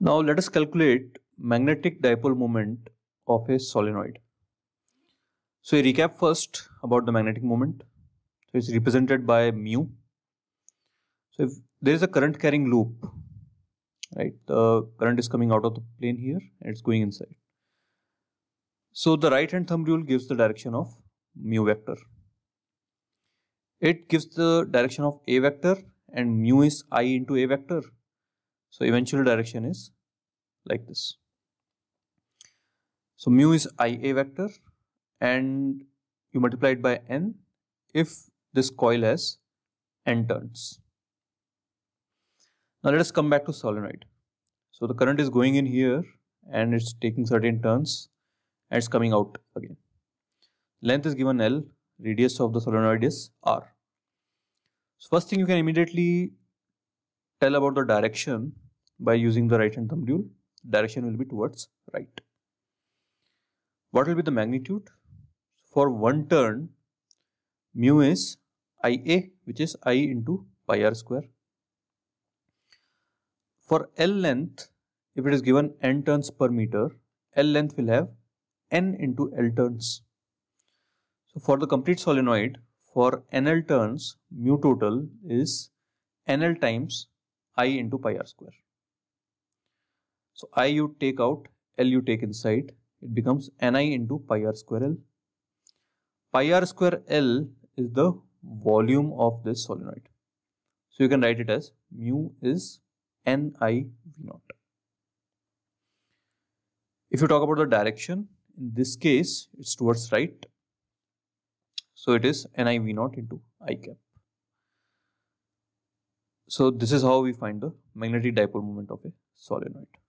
Now let us calculate magnetic dipole moment of a solenoid. So we recap first about the magnetic moment. So it's represented by mu. So if there is a current carrying loop, right, the current is coming out of the plane here and it's going inside. So the right hand thumb rule gives the direction of mu vector. It gives the direction of a vector and mu is i into a vector so eventual direction is like this. So mu is Ia vector and you multiply it by n if this coil has n turns. Now let us come back to solenoid. So the current is going in here and it's taking certain turns and it's coming out again. Length is given L, radius of the solenoid is R. So first thing you can immediately tell about the direction by using the right hand thumb rule direction will be towards right what will be the magnitude for one turn mu is ia which is i into pi r square for l length if it is given n turns per meter l length will have n into l turns so for the complete solenoid for nl turns mu total is nl times i into pi r square so I you take out, L you take inside, it becomes Ni into pi r square L. Pi r square L is the volume of this solenoid. So you can write it as mu is Ni V naught. If you talk about the direction, in this case, it's towards right. So it is Ni V naught into I cap. So this is how we find the magnetic dipole moment of a solenoid.